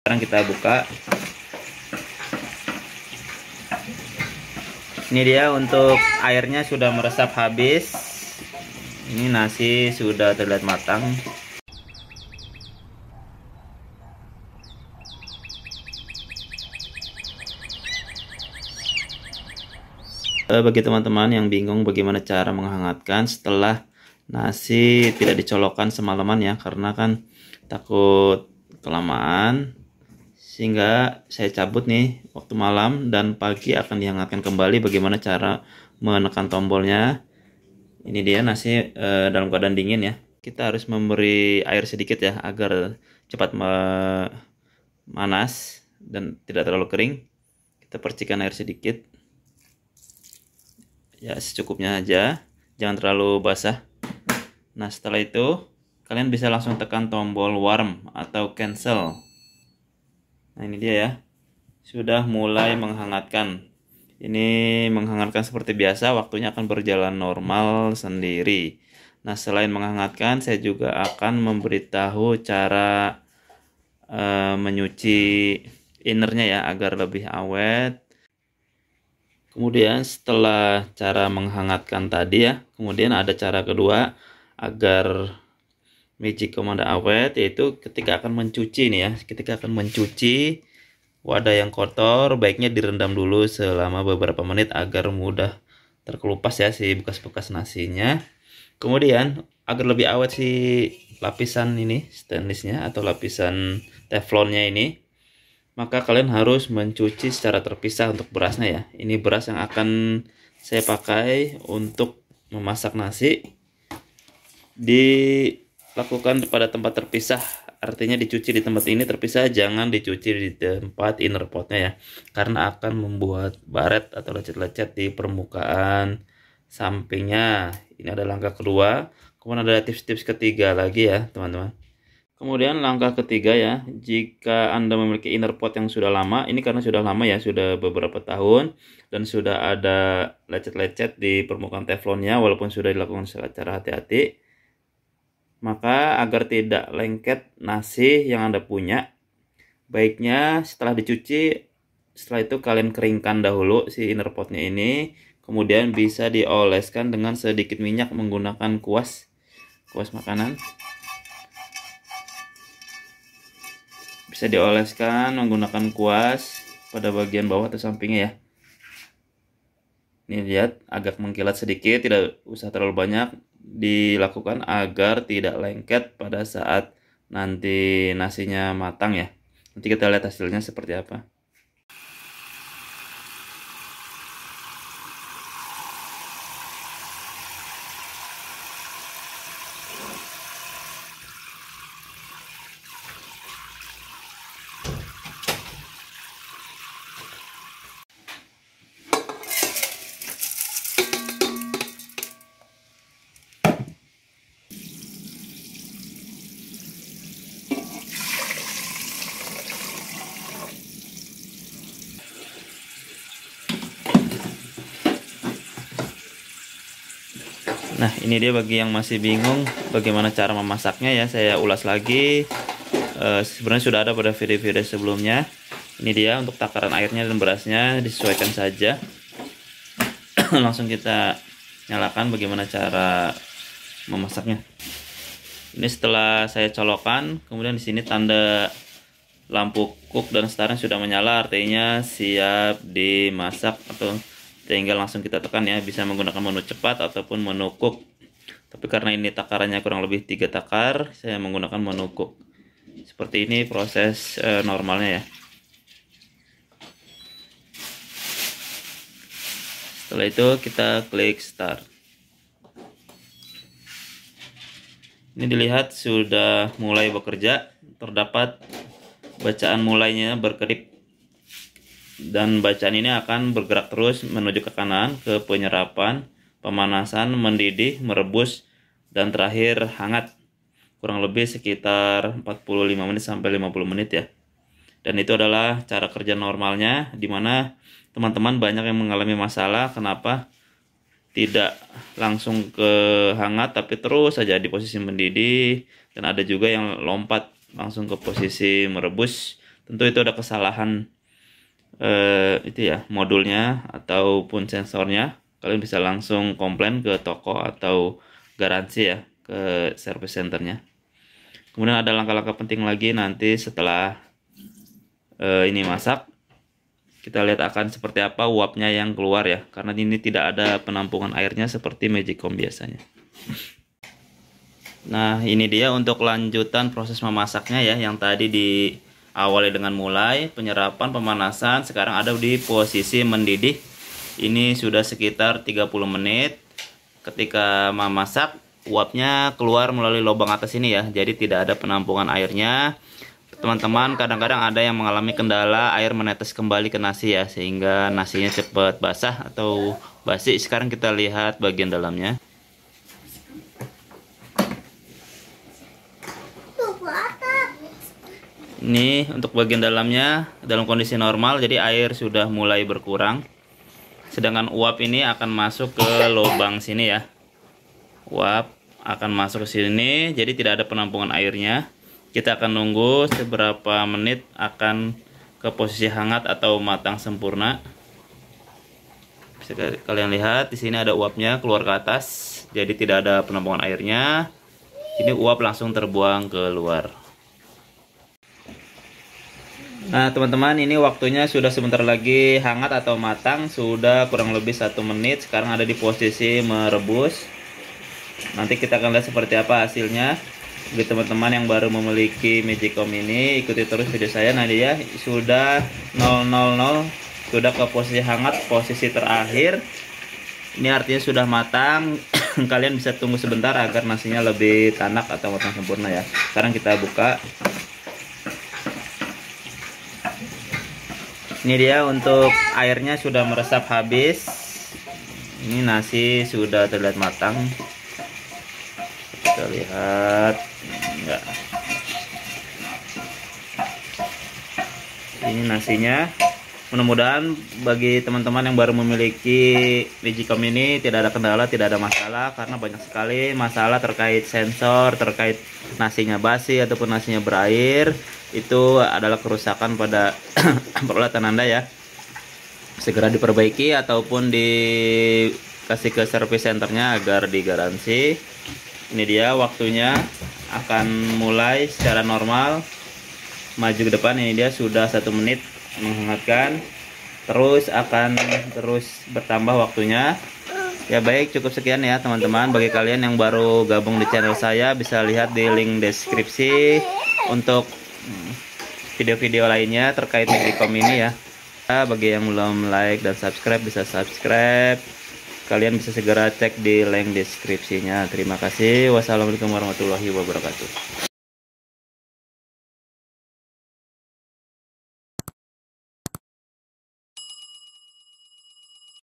sekarang kita buka ini dia untuk airnya sudah meresap habis ini nasi sudah terlihat matang eh, bagi teman-teman yang bingung bagaimana cara menghangatkan setelah nasi tidak dicolokkan semalaman ya karena kan takut kelamaan sehingga saya cabut nih waktu malam dan pagi akan dihangatkan kembali bagaimana cara menekan tombolnya ini dia nasi e, dalam keadaan dingin ya kita harus memberi air sedikit ya agar cepat memanas dan tidak terlalu kering kita percikan air sedikit ya secukupnya aja jangan terlalu basah nah setelah itu kalian bisa langsung tekan tombol warm atau cancel Nah ini dia ya, sudah mulai menghangatkan. Ini menghangatkan seperti biasa, waktunya akan berjalan normal sendiri. Nah selain menghangatkan, saya juga akan memberitahu cara e, menyuci innernya ya agar lebih awet. Kemudian setelah cara menghangatkan tadi ya, kemudian ada cara kedua agar magic komanda awet yaitu ketika akan mencuci nih ya ketika akan mencuci wadah yang kotor baiknya direndam dulu selama beberapa menit agar mudah terkelupas ya si bekas-bekas nasinya kemudian agar lebih awet si lapisan ini stainlessnya atau lapisan teflonnya ini maka kalian harus mencuci secara terpisah untuk berasnya ya ini beras yang akan saya pakai untuk memasak nasi di lakukan pada tempat terpisah artinya dicuci di tempat ini terpisah jangan dicuci di tempat inner potnya ya karena akan membuat baret atau lecet-lecet di permukaan sampingnya ini ada langkah kedua kemudian ada tips-tips ketiga lagi ya teman-teman kemudian langkah ketiga ya jika anda memiliki inner pot yang sudah lama ini karena sudah lama ya sudah beberapa tahun dan sudah ada lecet-lecet di permukaan teflonnya walaupun sudah dilakukan secara hati-hati maka agar tidak lengket nasi yang Anda punya, baiknya setelah dicuci, setelah itu kalian keringkan dahulu si inner potnya ini, kemudian bisa dioleskan dengan sedikit minyak menggunakan kuas, kuas makanan. Bisa dioleskan menggunakan kuas pada bagian bawah atau sampingnya ya. Ini lihat agak mengkilat sedikit, tidak usah terlalu banyak dilakukan agar tidak lengket pada saat nanti nasinya matang ya. Nanti kita lihat hasilnya seperti apa. Nah ini dia bagi yang masih bingung bagaimana cara memasaknya ya saya ulas lagi e, sebenarnya sudah ada pada video-video sebelumnya ini dia untuk takaran airnya dan berasnya disesuaikan saja langsung kita nyalakan bagaimana cara memasaknya ini setelah saya colokan kemudian di sini tanda lampu cook dan starnya sudah menyala artinya siap dimasak atau tinggal langsung kita tekan ya bisa menggunakan menu cepat ataupun menu cook tapi karena ini takarannya kurang lebih tiga takar saya menggunakan menu cook seperti ini proses uh, normalnya ya setelah itu kita klik start ini dilihat sudah mulai bekerja terdapat bacaan mulainya berkedip dan bacaan ini akan bergerak terus menuju ke kanan ke penyerapan, pemanasan, mendidih, merebus, dan terakhir hangat. Kurang lebih sekitar 45 menit sampai 50 menit ya. Dan itu adalah cara kerja normalnya di mana teman-teman banyak yang mengalami masalah kenapa tidak langsung ke hangat tapi terus saja di posisi mendidih dan ada juga yang lompat langsung ke posisi merebus. Tentu itu ada kesalahan eh, itu ya modulnya ataupun sensornya kalian bisa langsung komplain ke toko atau garansi ya ke service centernya kemudian ada langkah-langkah penting lagi nanti setelah eh, ini masak kita lihat akan seperti apa uapnya yang keluar ya karena ini tidak ada penampungan airnya seperti magicom biasanya nah ini dia untuk lanjutan proses memasaknya ya yang tadi di Awali dengan mulai, penyerapan, pemanasan. Sekarang ada di posisi mendidih. Ini sudah sekitar 30 menit. Ketika memasak, uapnya keluar melalui lubang atas ini ya. Jadi tidak ada penampungan airnya. Teman-teman kadang-kadang ada yang mengalami kendala air menetes kembali ke nasi ya. Sehingga nasinya cepat basah atau basi. Sekarang kita lihat bagian dalamnya. ini untuk bagian dalamnya dalam kondisi normal jadi air sudah mulai berkurang sedangkan uap ini akan masuk ke lubang sini ya uap akan masuk ke sini jadi tidak ada penampungan airnya kita akan nunggu seberapa menit akan ke posisi hangat atau matang sempurna bisa kalian lihat di sini ada uapnya keluar ke atas jadi tidak ada penampungan airnya ini uap langsung terbuang keluar Nah teman-teman ini waktunya sudah sebentar lagi hangat atau matang Sudah kurang lebih satu menit Sekarang ada di posisi merebus Nanti kita akan lihat seperti apa hasilnya Bagi teman-teman yang baru memiliki Magicom ini Ikuti terus video saya Nah dia sudah 000 Sudah ke posisi hangat Posisi terakhir Ini artinya sudah matang Kalian bisa tunggu sebentar agar nasinya lebih tanak atau matang sempurna ya Sekarang kita buka ini dia untuk airnya sudah meresap habis ini nasi sudah terlihat matang kita lihat enggak ini nasinya mudah-mudahan bagi teman-teman yang baru memiliki Digicom ini tidak ada kendala tidak ada masalah karena banyak sekali masalah terkait sensor terkait nasinya basi ataupun nasinya berair itu adalah kerusakan pada peralatan Anda ya. Segera diperbaiki ataupun dikasih ke service centernya agar digaransi. Ini dia waktunya akan mulai secara normal maju ke depan ini dia sudah satu menit menghangatkan terus akan terus bertambah waktunya ya baik cukup sekian ya teman-teman bagi kalian yang baru gabung di channel saya bisa lihat di link deskripsi untuk video-video lainnya terkait Medicom ini ya. ya bagi yang belum like dan subscribe bisa subscribe kalian bisa segera cek di link deskripsinya terima kasih wassalamualaikum warahmatullahi wabarakatuh